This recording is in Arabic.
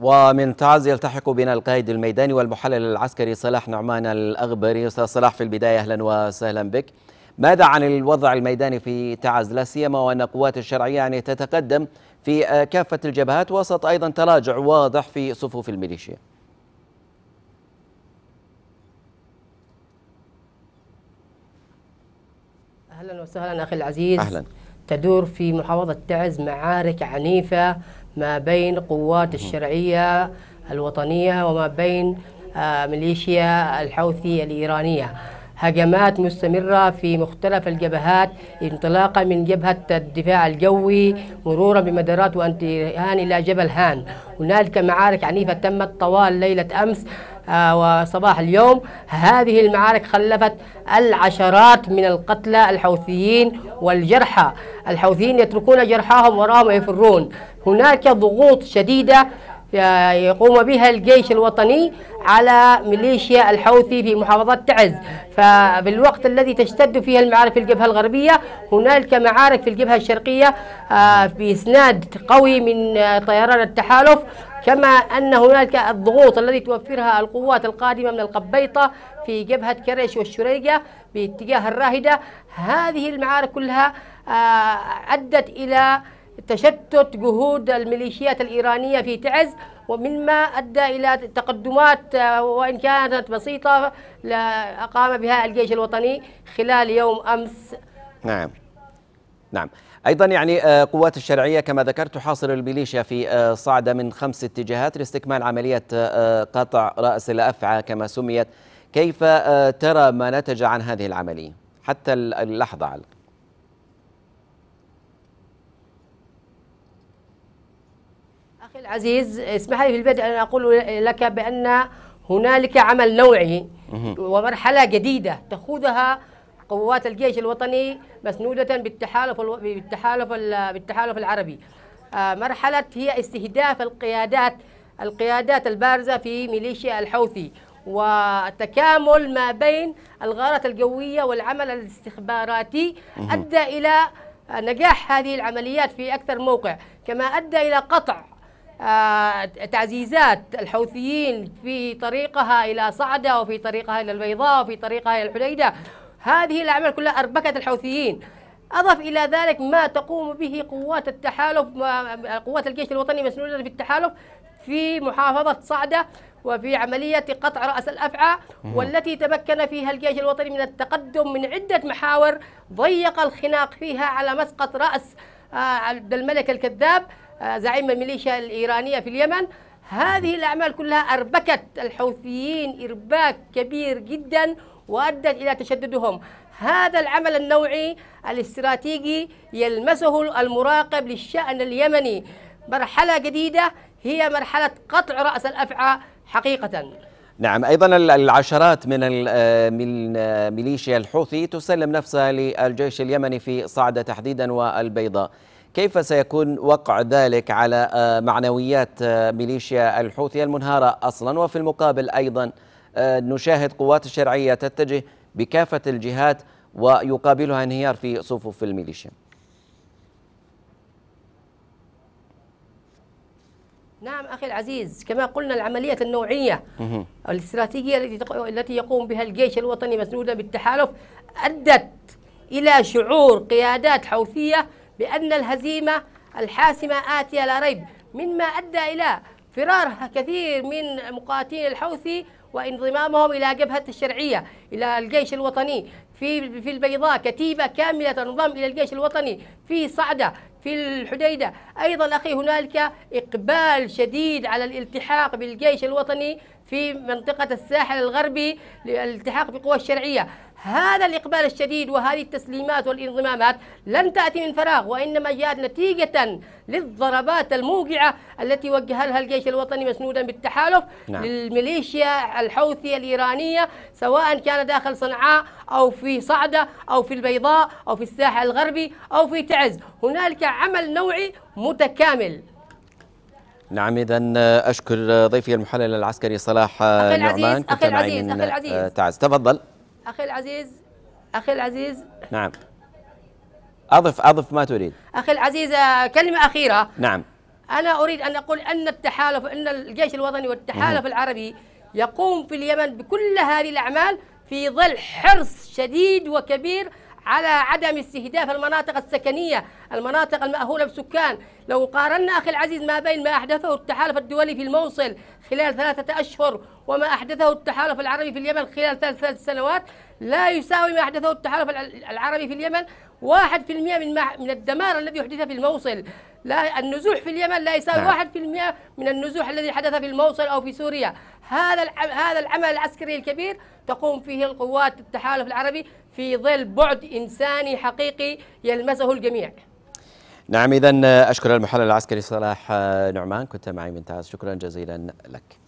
ومن تعز يلتحق بنا القائد الميداني والمحلل العسكري صلاح نعمان الأغبري أستاذ صلاح في البداية أهلا وسهلا بك ماذا عن الوضع الميداني في تعز لا سيما وأن قوات الشرعية يعني تتقدم في آه، كافة الجبهات وسط أيضا تراجع واضح في صفوف الميليشيا أهلا وسهلا أخي العزيز أهلا تدور في محافظة تعز معارك عنيفة ما بين قوات الشرعية الوطنية وما بين آه، ميليشيا الحوثي الإيرانية هجمات مستمرة في مختلف الجبهات انطلاقا من جبهة الدفاع الجوي مرورا بمدارات وانتهاء إلى جبل هان هنالك معارك عنيفة تمت طوال ليلة أمس آه، وصباح اليوم هذه المعارك خلفت العشرات من القتلى الحوثيين والجرحى الحوثيين يتركون جرحاهم وراهم ويفرون هناك ضغوط شديدة يقوم بها الجيش الوطني على ميليشيا الحوثي في محافظة تعز فبالوقت الذي تشتد فيها المعارك في الجبهة الغربية هنالك معارك في الجبهة الشرقية آه، بإسناد قوي من آه، طيران التحالف كما أن هنالك الضغوط التي توفرها القوات القادمة من القبيطة في جبهة كريش والشريقة باتجاه الراهدة هذه المعارك كلها آه، أدت إلى تشتت جهود الميليشيات الإيرانية في تعز ومما أدى إلى تقدمات آه، وإن كانت بسيطة أقام بها الجيش الوطني خلال يوم أمس نعم نعم أيضا يعني آه، قوات الشرعية كما ذكرت تحاصر الميليشيا في آه، صعدة من خمس اتجاهات لاستكمال عملية قطع رأس الأفعى كما سميت كيف ترى ما نتج عن هذه العملية حتى اللحظة على أخي العزيز اسمح لي في البدء أن أقول لك بأن هنالك عمل نوعي ومرحلة جديدة تخوضها قوات الجيش الوطني مسنودة بالتحالف بالتحالف بالتحالف العربي آه، مرحلة هي استهداف القيادات القيادات البارزة في ميليشيا الحوثي وتكامل ما بين الغارات الجوية والعمل الاستخباراتي أدى إلى نجاح هذه العمليات في أكثر موقع كما أدى إلى قطع آه، تعزيزات الحوثيين في طريقها إلى صعدة وفي طريقها إلى البيضاء وفي طريقها إلى الحديدة هذه الأعمال كلها أربكت الحوثيين أضف إلى ذلك ما تقوم به قوات التحالف قوات الجيش الوطني مسنودة في التحالف في محافظة صعدة وفي عملية قطع رأس الأفعى والتي تمكن فيها الجيش الوطني من التقدم من عدة محاور ضيق الخناق فيها على مسقط رأس آه، عبد الملك الكذاب آه، زعيم الميليشيا الإيرانية في اليمن هذه الأعمال كلها أربكت الحوثيين إرباك كبير جدا وأدت إلى تشددهم هذا العمل النوعي الاستراتيجي يلمسه المراقب للشأن اليمني مرحلة جديدة هي مرحلة قطع رأس الأفعى حقيقة نعم ايضا العشرات من آه، من آه، ميليشيا الحوثي تسلم نفسها للجيش اليمني في صعده تحديدا والبيضاء كيف سيكون وقع ذلك على آه، معنويات آه، ميليشيا الحوثي المنهارة أصلا وفي المقابل أيضا آه، نشاهد قوات الشرعية تتجه بكافة الجهات ويقابلها انهيار في صفوف الميليشيا نعم اخي العزيز كما قلنا العمليات النوعيه الاستراتيجيه التي التي يقوم بها الجيش الوطني مسنودا بالتحالف ادت الى شعور قيادات حوثيه بأن الهزيمة الحاسمة آتية لا ريب مما أدى إلى فرار كثير من مقاتلين الحوثي وانضمامهم إلى جبهة الشرعية إلى الجيش الوطني في في البيضاء كتيبة كاملة تنضم إلى الجيش الوطني في صعدة في الحديدة أيضا أخي هنالك إقبال شديد على الالتحاق بالجيش الوطني في منطقة الساحل الغربي للالتحاق بقوى الشرعية هذا الإقبال الشديد وهذه التسليمات والانضمامات لن تأتي من فراغ وإنما جاءت نتيجة للضربات الموجعة التي وجه لها الجيش الوطني مسنودا بالتحالف نعم. للميليشيا الحوثية الإيرانية سواء كان داخل صنعاء أو في صعدة أو في البيضاء أو في الساحل الغربي أو في تعز هنالك عمل نوعي متكامل نعم اذا اشكر ضيفي المحلل العسكري صلاح نعمان كنت معي من تعز تفضل أخي العزيز أخي العزيز نعم أضف أضف ما تريد أخي العزيز كلمة أخيرة نعم أنا أريد أن أقول أن التحالف أن الجيش الوطني والتحالف مه. العربي يقوم في اليمن بكل هذه الأعمال في ظل حرص شديد وكبير على عدم استهداف المناطق السكنية المناطق المأهولة بسكان لو قارنا أخي العزيز ما بين ما أحدثه التحالف الدولي في الموصل خلال ثلاثة أشهر وما أحدثه التحالف العربي في اليمن خلال ثلاث سنوات لا يساوي ما أحدثه التحالف العربي في اليمن واحد في المئة من, من الدمار الذي حدث في الموصل لا النزوح في اليمن لا يساوي نعم. واحد في المئة من النزوح الذي حدث في الموصل أو في سوريا هذا هذا العمل العسكري الكبير تقوم فيه القوات التحالف العربي في ظل بعد انساني حقيقي يلمسه الجميع. نعم اذا اشكر المحلل العسكري صلاح نعمان كنت معي من تعز شكرا جزيلا لك.